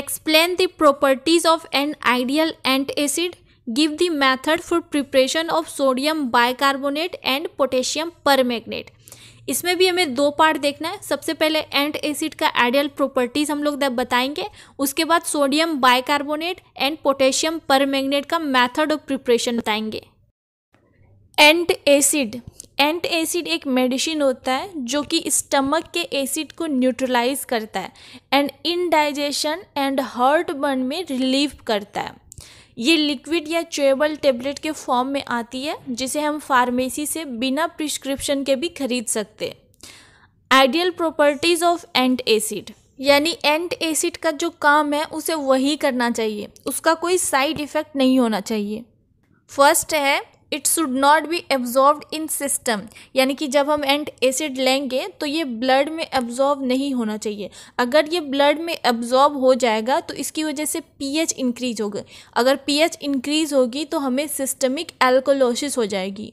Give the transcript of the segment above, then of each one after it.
explain the properties of an ideal antacid, give the method for preparation of sodium bicarbonate and potassium permagnate. इसमें भी हमें दो part देखना है सबसे पहले एंट एसिड का आइडियल प्रॉपर्टीज हम लोग बताएंगे उसके बाद sodium bicarbonate and potassium permanganate का मेथड ऑफ प्रिपरेशन बताएंगे एंट एसिड एंट एसिड एक मेडिसिन होता है जो कि स्टमक के एसिड को न्यूट्रलाइज करता है and indigestion and heartburn में रिलीव करता है ये लिक्विड या चेबल टेबलेट के फॉर्म में आती है जिसे हम फार्मेसी से बिना प्रिस्क्रिप्शन के भी खरीद सकते ideal properties of antacid यानी एंट एसिड का जो काम है उसे वही करना चाहिए उसका कोई साइड इफ़ेक्ट नहीं होना चाहिए फर्स्ट है it should not be absorb in system यानी कि जब हम एंट एसिड लेंगे तो ये ब्लड में एब्जॉर्ब नहीं होना चाहिए अगर ये ब्लड में एब्जॉर्ब हो जाएगा तो इसकी वजह से पीएच इंक्रीज होगा अगर पीएच इंक्रीज होगी तो हमें सिस्टमिक एल्कोलोसिस हो जाएगी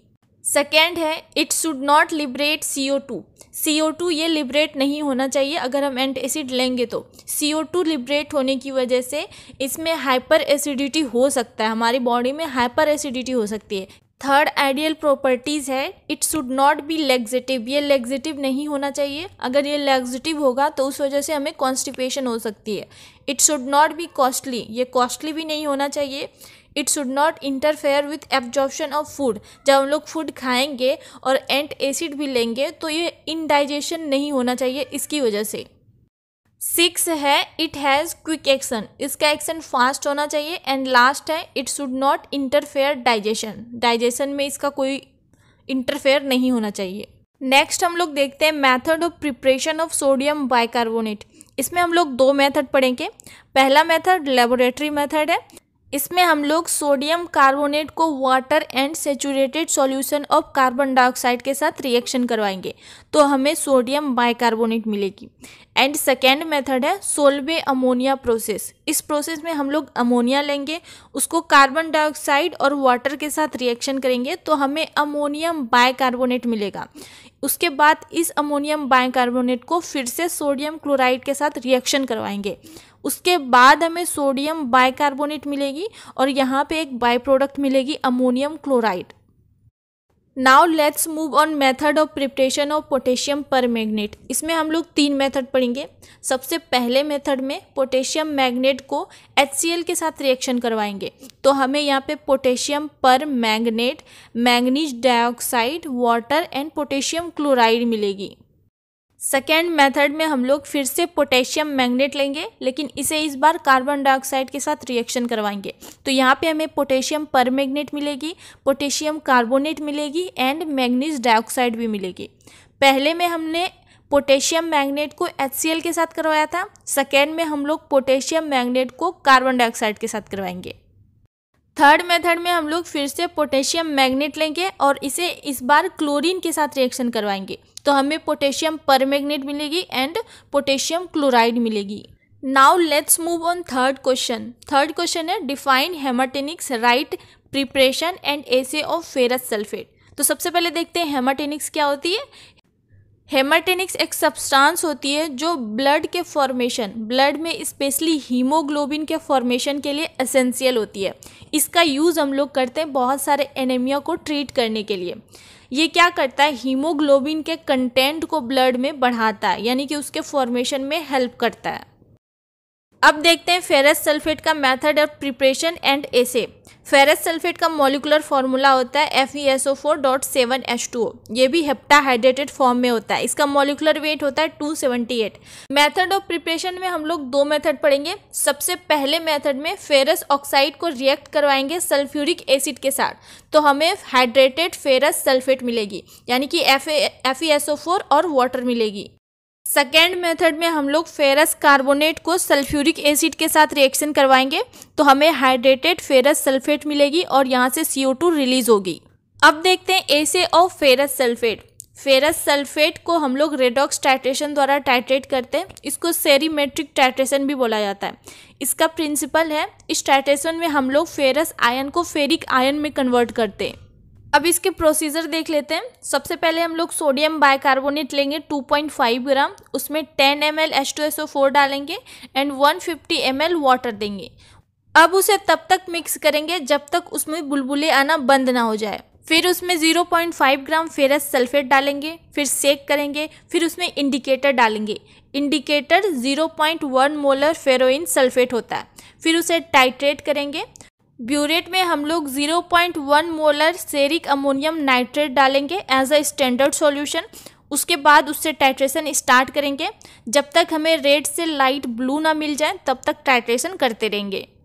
सेकेंड है it should not liberate C O two C O two ये लिबरेट नहीं होना चाहिए अगर हम एंट एसिड लेंगे तो सी ओ टू लिबरेट होने की वजह से इसमें हाइपर एसिडिटी हो सकता है हमारी बॉडी में हाइपर एसिडिटी हो सकती है थर्ड आइडियल प्रॉपर्टीज़ है it should not be laxative ये लेग्जेटिव नहीं होना चाहिए अगर ये लेग्जेटिव होगा तो उस वजह से हमें कॉन्स्टिपेशन हो सकती है it should not be costly ये कॉस्टली भी नहीं होना चाहिए it should not interfere with absorption of food जब हम लोग फूड खाएंगे और एंट एसिड भी लेंगे तो ये इनडाइजेशन नहीं होना चाहिए इसकी वजह से सिक्स है इट हैज़ क्विक एक्शन इसका एक्शन फास्ट होना चाहिए एंड लास्ट है it should not interfere digestion digestion में इसका कोई इंटरफेयर नहीं होना चाहिए नेक्स्ट हम लोग देखते हैं method of preparation of sodium bicarbonate इसमें हम लोग दो मेथड पढ़ेंगे पहला मेथड लेबोरेटरी मेथड है इसमें हम लोग सोडियम कार्बोनेट को water and saturated solution of carbon dioxide के साथ रिएक्शन करवाएंगे तो हमें सोडियम बाइकार्बोनेट मिलेगी एंड सेकेंड मेथड है सोल्वे अमोनिया प्रोसेस इस प्रोसेस में हम लोग अमोनिया लेंगे उसको कार्बन डाइऑक्साइड और वाटर के साथ रिएक्शन करेंगे तो हमें अमोनियम बाइकार्बोनेट मिलेगा उसके बाद इस अमोनियम बाइकार्बोनेट को फिर से सोडियम क्लोराइड के साथ रिएक्शन करवाएंगे उसके बाद हमें सोडियम बाइकार्बोनेट मिलेगी और यहाँ पे एक बाई प्रोडक्ट मिलेगी ammonium chloride now let's move on method of preparation of potassium permanganate इसमें हम लोग तीन मेथड पढ़ेंगे सबसे पहले मेथड में पोटेशियम मैग्नेट को एच के साथ रिएक्शन करवाएंगे तो हमें यहाँ पे potassium permanganate manganese dioxide water and potassium chloride मिलेगी सेकेंड मेथड में हम लोग फिर से पोटेशियम मैग्नेट लेंगे लेकिन इसे इस बार कार्बन डाइऑक्साइड के साथ रिएक्शन करवाएंगे तो यहाँ पे हमें पोटेशियम पर मिलेगी पोटेशियम कार्बोनेट मिलेगी एंड मैग्नीज डाइऑक्साइड भी मिलेगी पहले में हमने पोटेशियम मैग्नेट को एच के साथ करवाया था सेकेंड में हम लोग पोटेशियम मैग्नेट को कार्बन डाइऑक्साइड के साथ करवाएंगे थर्ड मेथड में हम लोग फिर से पोटेशियम मैग्नेट लेंगे और इसे इस बार क्लोरीन के साथ रिएक्शन करवाएंगे तो हमें पोटेशियम परमैग्नेट मिलेगी एंड पोटेशियम क्लोराइड मिलेगी now let's move on third question third question है define haematinics right preparation and assay of ferrous sulphate तो सबसे पहले देखते हैं हेमाटेनिक्स क्या होती है हेमाटेनिक्स एक सब्सटेंस होती है जो ब्लड के फॉर्मेशन ब्लड में स्पेशली हीमोग्लोबिन के फॉर्मेशन के लिए एसेंशियल होती है इसका यूज़ हम लोग करते हैं बहुत सारे एनेमिया को ट्रीट करने के लिए ये क्या करता है हीमोग्लोबिन के कंटेंट को ब्लड में बढ़ाता है यानी कि उसके फॉर्मेशन में हेल्प करता है अब देखते हैं फेरस सल्फेट का method of preparation and assay ferrous sulphate का मॉलिकुलर फॉर्मूला होता है F E S O four dot seven H two O ये भी हेप्टाहाइड्रेटेड फॉर्म में होता है इसका मॉलिकुलर वेट होता है two seventy eight method of preparation में हम लोग दो मेथड पढ़ेंगे सबसे पहले मेथड में फेरस ऑक्साइड को रिएक्ट करवाएंगे सल्फ्यूरिक एसिड के साथ तो हमें हाइड्रेटेड फेरस सल्फेट मिलेगी यानी कि F E S O four और वाटर मिलेगी सेकेंड मेथड में हम लोग फेरस कार्बोनेट को सल्फ्यूरिक एसिड के साथ रिएक्शन करवाएंगे तो हमें हाइड्रेटेड फेरस सल्फेट मिलेगी और यहाँ से सी रिलीज होगी अब देखते हैं assay of ferrous sulphate ferrous sulphate को हम लोग रेडॉक्स टाइट्रेशन द्वारा टाइट्रेट करते हैं इसको सेरीमेट्रिक टाइट्रेशन भी बोला जाता है इसका प्रिंसिपल है इस टाइट्रेशन में हम लोग फेरस आयन को फेरिक आयन में कन्वर्ट करते हैं अब इसके प्रोसीजर देख लेते हैं सबसे पहले हम लोग सोडियम बाइकार्बोनेट लेंगे 2.5 ग्राम उसमें 10 एम एल फोर डालेंगे and 150 fifty M L water देंगे अब उसे तब तक मिक्स करेंगे जब तक उसमें बुलबुले आना बंद ना हो जाए फिर उसमें 0.5 ग्राम फेरस सल्फेट डालेंगे फिर सेक करेंगे फिर उसमें इंडिकेटर डालेंगे इंडिकेटर 0.1 मोलर फेरोइन सल्फेट होता है फिर उसे टाइट्रेट करेंगे ब्यूरेट में हम लोग 0.1 मोलर सेरिक अमोनियम नाइट्रेट डालेंगे एज अ स्टैंडर्ड सॉल्यूशन उसके बाद उससे टाइट्रेशन स्टार्ट करेंगे जब तक हमें रेड से लाइट ब्लू ना मिल जाए तब तक टाइट्रेशन करते रहेंगे